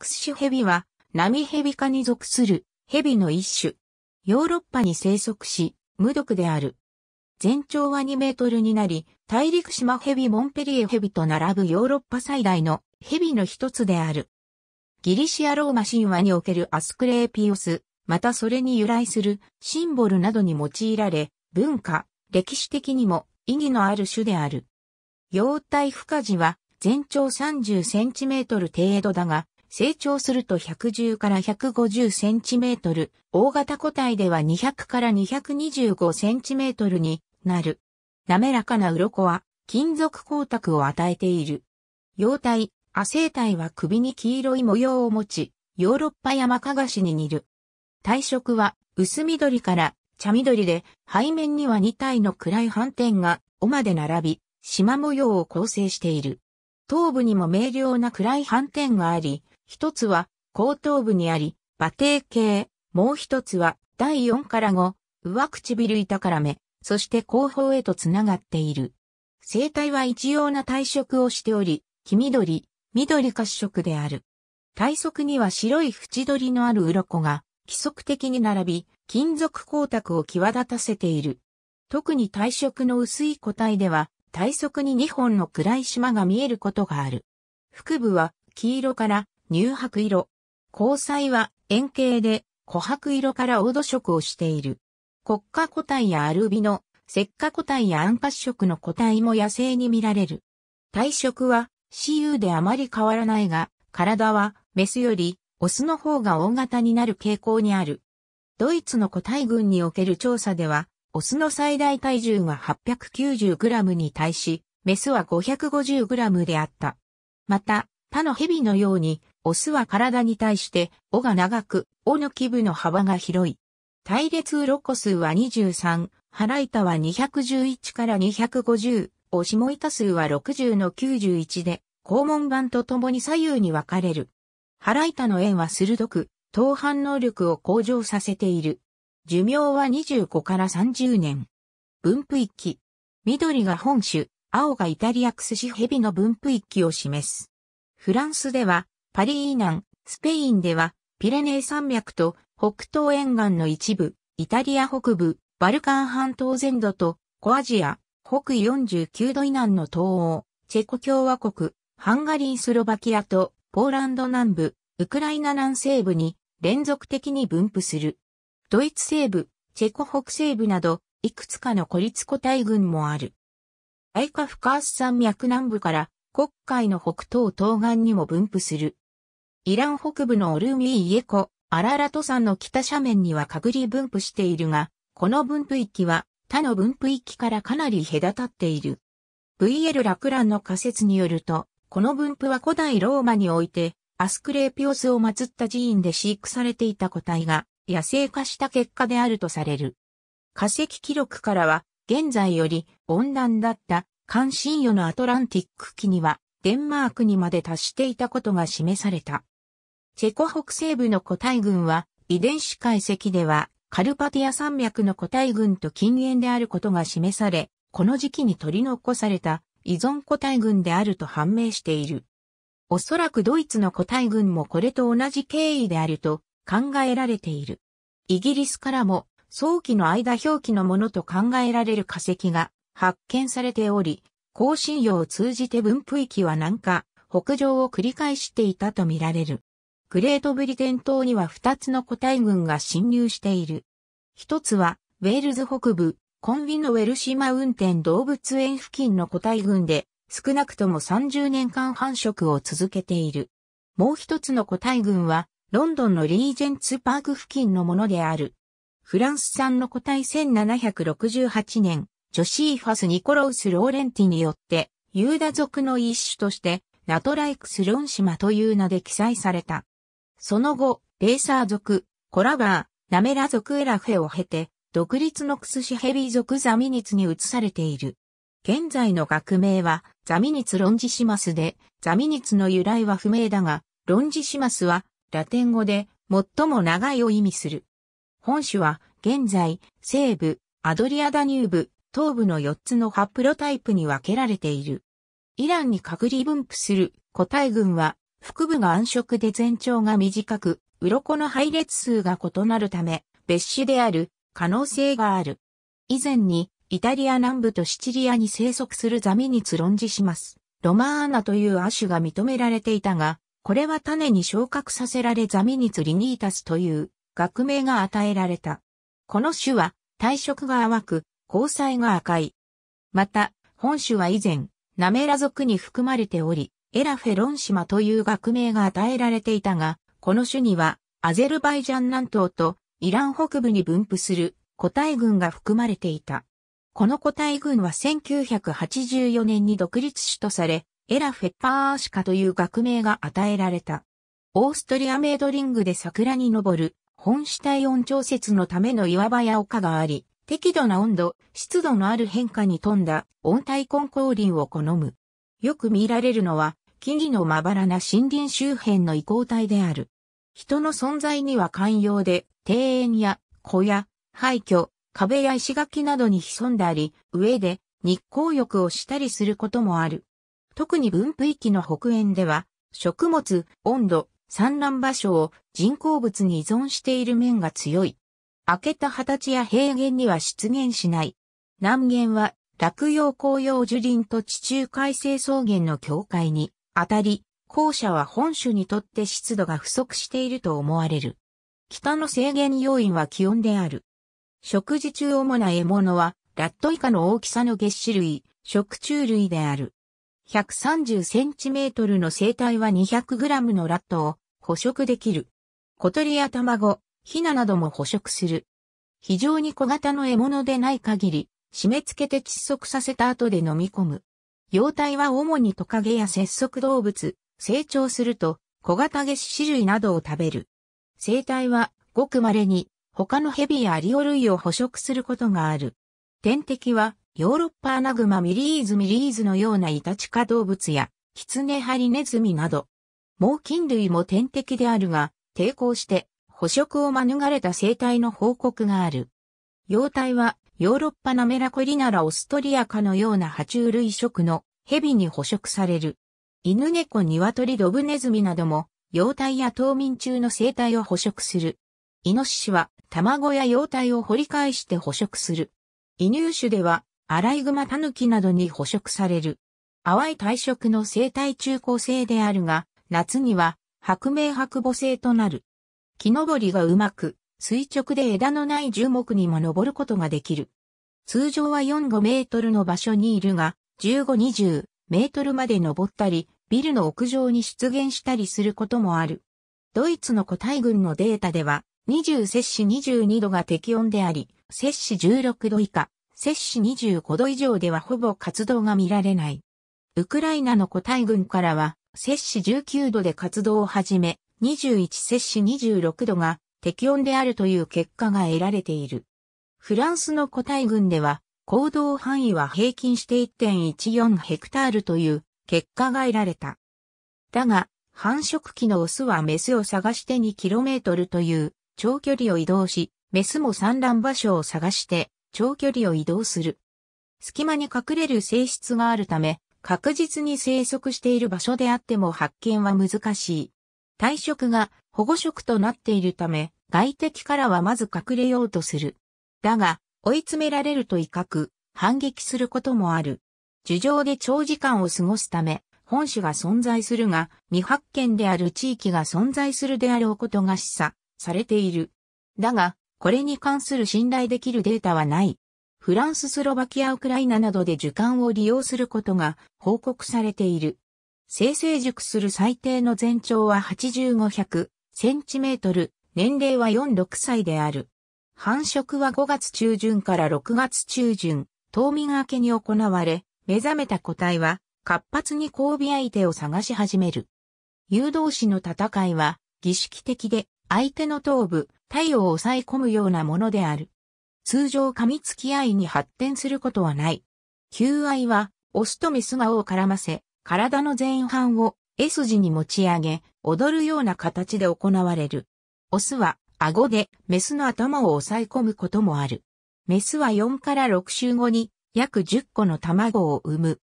クス種ヘビは、ミヘビ科に属するヘビの一種。ヨーロッパに生息し、無毒である。全長は2メートルになり、大陸島ヘビモンペリエヘビと並ぶヨーロッパ最大のヘビの一つである。ギリシアローマ神話におけるアスクレーピオス、またそれに由来するシンボルなどに用いられ、文化、歴史的にも意義のある種である。幼体孵化時は全長30センチメートル程度だが、成長すると110から150センチメートル、大型個体では200から225センチメートルになる。滑らかな鱗は金属光沢を与えている。幼体、亜生体は首に黄色い模様を持ち、ヨーロッパ山かがしに似る。体色は薄緑から茶緑で、背面には2体の暗い斑点が尾まで並び、縞模様を構成している。頭部にも明瞭な暗い斑点があり、一つは後頭部にあり、馬蹄形、もう一つは第四から五、上唇板から目、そして後方へとつながっている。生体は一様な体色をしており、黄緑、緑褐色である。体側には白い縁取りのある鱗が規則的に並び、金属光沢を際立たせている。特に体色の薄い個体では、体側に2本の暗い島が見えることがある。腹部は黄色から乳白色。交際は円形で琥珀色から黄土色をしている。国家個体やアルビノ、石化個体やアン色の個体も野生に見られる。体色は私有であまり変わらないが、体はメスよりオスの方が大型になる傾向にある。ドイツの個体群における調査では、オスの最大体重が 890g に対し、メスは 550g であった。また、他の蛇のようにオスは体に対して尾が長く、尾の基部の幅が広い。隊列うろこ数は23、腹板は211から250、おしも板数は60の91で、肛門板とともに左右に分かれる。腹板の円は鋭く、等反能力を向上させている。寿命は25から30年。分布域。緑が本種、青がイタリアクスシヘビの分布域を示す。フランスでは、パリ以南、スペインでは、ピレネー山脈と北東沿岸の一部、イタリア北部、バルカン半島全土と、コアジア、北49度以南の東欧、チェコ共和国、ハンガリースロバキアと、ポーランド南部、ウクライナ南西部に連続的に分布する。ドイツ西部、チェコ北西部など、いくつかの孤立個体群もある。アイカフカース山脈南部から、黒海の北東東岸にも分布する。イラン北部のオルミイエコ、アララト山の北斜面には隔離分布しているが、この分布域は他の分布域からかなり隔たっている。VL ラクランの仮説によると、この分布は古代ローマにおいて、アスクレーピオスを祀った寺院で飼育されていた個体が野生化した結果であるとされる。化石記録からは、現在より温暖だった関心魚のアトランティック期には、デンマークにまで達していたことが示された。チェコ北西部の個体群は、遺伝子解析では、カルパティア山脈の個体群と近縁であることが示され、この時期に取り残された依存個体群であると判明している。おそらくドイツの個体群もこれと同じ経緯であると考えられている。イギリスからも早期の間表記のものと考えられる化石が発見されており、更新用を通じて分布域は南下、北上を繰り返していたとみられる。グレートブリテン島には2つの個体群が侵入している。一つは、ウェールズ北部、コンビノウェルシマ運転動物園付近の個体群で、少なくとも30年間繁殖を続けている。もう一つの個体群は、ロンドンのリージェンツパーク付近のものである。フランス産の個体1768年、ジョシーファス・ニコロウス・ローレンティによって、ユーダ族の一種として、ナトライクス・ロンシマという名で記載された。その後、レーサー族、コラバー、ナメラ族エラフェを経て、独立のクスシヘビー族ザミニツに移されている。現在の学名は、ザミニツ・ロンジシマスで、ザミニツの由来は不明だが、ロンジシマスは、ラテン語で、最も長いを意味する。本種は、現在、西部、アドリアダニューブ、東部の4つのハプロタイプに分けられている。イランに隔離分布する個体群は、腹部が暗色で全長が短く、鱗の配列数が異なるため、別種である可能性がある。以前に、イタリア南部とシチリアに生息するザミニツ論じします。ロマーナという亜種が認められていたが、これは種に昇格させられザミニツリニータスという学名が与えられた。この種は体色が淡く、交際が赤い。また、本種は以前、ナメラ族に含まれており、エラフェロン島という学名が与えられていたが、この種には、アゼルバイジャン南東とイラン北部に分布する個体群が含まれていた。この個体群は1984年に独立種とされ、エラフェッパーシカという学名が与えられた。オーストリアメイドリングで桜に登る本主体温調節のための岩場や丘があり、適度な温度、湿度のある変化に富んだ温帯根降林を好む。よく見られるのは木々のまばらな森林周辺の移行体である。人の存在には寛容で、庭園や小屋、廃墟、壁や石垣などに潜んだり、上で日光浴をしたりすることもある。特に分布域の北縁では、食物、温度、産卵場所を人工物に依存している面が強い。明けた畑地や平原には出現しない。南限は、落葉紅葉樹林と地中海性草原の境界にあたり、校舎は本州にとって湿度が不足していると思われる。北の制限要因は気温である。食事中主な獲物は、ラット以下の大きさの月種類、食虫類である。130センチメートルの生態は200グラムのラットを捕食できる。小鳥や卵、ヒナなども捕食する。非常に小型の獲物でない限り、締め付けて窒息させた後で飲み込む。幼体は主にトカゲや節足動物、成長すると小型げ種類などを食べる。生態はごく稀に他のヘビやアリオ類を捕食することがある。天敵はヨーロッパアナグマミリーズミリーズのようなイタチ科動物やキツネハリネズミなど。猛禽類も天敵であるが抵抗して捕食を免れた生態の報告がある。幼体はヨーロッパのメラコリナラオストリアカのような爬虫類食の蛇に捕食される。犬猫鶏ドブネズミなども、幼体や冬眠中の生態を捕食する。イノシシは卵や幼体を掘り返して捕食する。異乳種では、アライグマタヌキなどに捕食される。淡い体色の生態中高生であるが、夏には白明白母性となる。木登りがうまく、垂直で枝のない樹木にも登ることができる。通常は4-5メートルの場所にいるが、15-20メートルまで登ったり、ビルの屋上に出現したりすることもある。ドイツの個体群のデータでは、20摂氏22度が適温であり、摂氏16度以下、摂氏25度以上ではほぼ活動が見られない。ウクライナの個体群からは、摂氏19度で活動を始め、21摂氏26度が適温であるという結果が得られている。フランスの個体群では、行動範囲は平均して1.14ヘクタールという結果が得られた。だが、繁殖期のオスはメスを探して 2km という長距離を移動し、メスも産卵場所を探して長距離を移動する。隙間に隠れる性質があるため、確実に生息している場所であっても発見は難しい。体色が保護色となっているため、外敵からはまず隠れようとする。だが、追い詰められると威嚇、反撃することもある。樹上で長時間を過ごすため、本種が存在するが、未発見である地域が存在するであろうことが示唆されている。だが、これに関する信頼できるデータはない。フランス、スロバキア、ウクライナなどで樹幹を利用することが報告されている。生成熟する最低の全長は8500センチメートル、年齢は4、6歳である。繁殖は5月中旬から6月中旬、冬眠明けに行われ、目覚めた個体は活発に交尾相手を探し始める。誘導士の戦いは儀式的で相手の頭部、体を抑え込むようなものである。通常噛みつき合いに発展することはない。求愛は、オスとメスが尾を絡ませ、体の前半を S 字に持ち上げ、踊るような形で行われる。オスは顎でメスの頭を押さえ込むこともある。メスは4から6週後に約10個の卵を産む。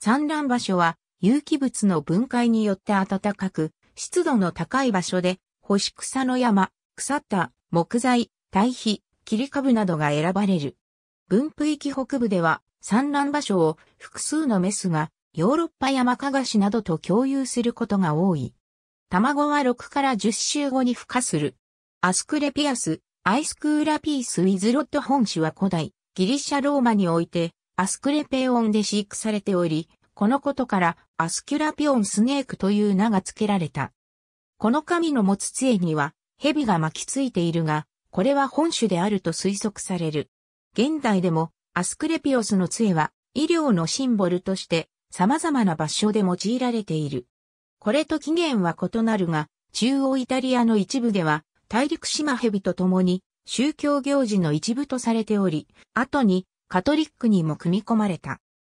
産卵場所は有機物の分解によって暖かく、湿度の高い場所で、干し草の山、腐った木材、堆肥、切り株などが選ばれる。分布域北部では産卵場所を複数のメスがヨーロッパ山かがしなどと共有することが多い。卵は6から10週後に孵化する。アスクレピアス、アイスクーラピース・ウィズ・ロット本種は古代、ギリシャ・ローマにおいて、アスクレペオンで飼育されており、このことから、アスキュラピオン・スネークという名が付けられた。この神の持つ杖には、蛇が巻きついているが、これは本種であると推測される。現代でも、アスクレピオスの杖は、医療のシンボルとして、様々な場所で用いられている。これと起源は異なるが、中央イタリアの一部では、大陸島蛇と共に、宗教行事の一部とされており、後に、カトリックにも組み込まれた。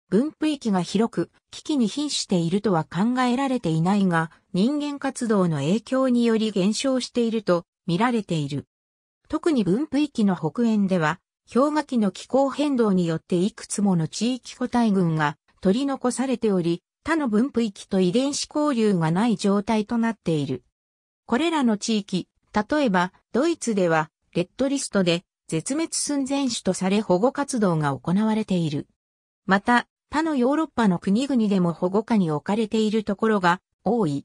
分布域が広く、危機に瀕しているとは考えられていないが、人間活動の影響により減少していると見られている。特に分布域の北縁では、氷河期の気候変動によっていくつもの地域個体群が取り残されており、他の分布域と遺伝子交流がない状態となっている。これらの地域、例えばドイツではレッドリストで絶滅寸前種とされ保護活動が行われている。また、他のヨーロッパの国々でも保護下に置かれているところが多い。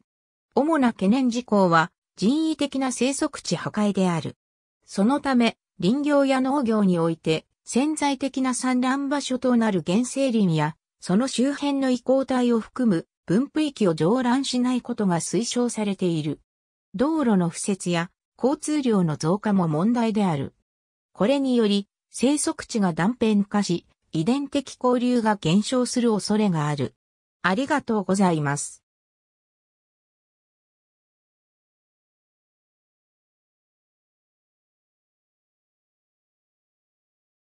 主な懸念事項は人為的な生息地破壊である。そのため、林業や農業において潜在的な産卵場所となる原生林やその周辺の移行体を含む分布域を上覧しないことが推奨されている。道路の敷設や交通量の増加も問題である。これにより、生息地が断片化し、遺伝的交流が減少する恐れがある。ありがとうございます。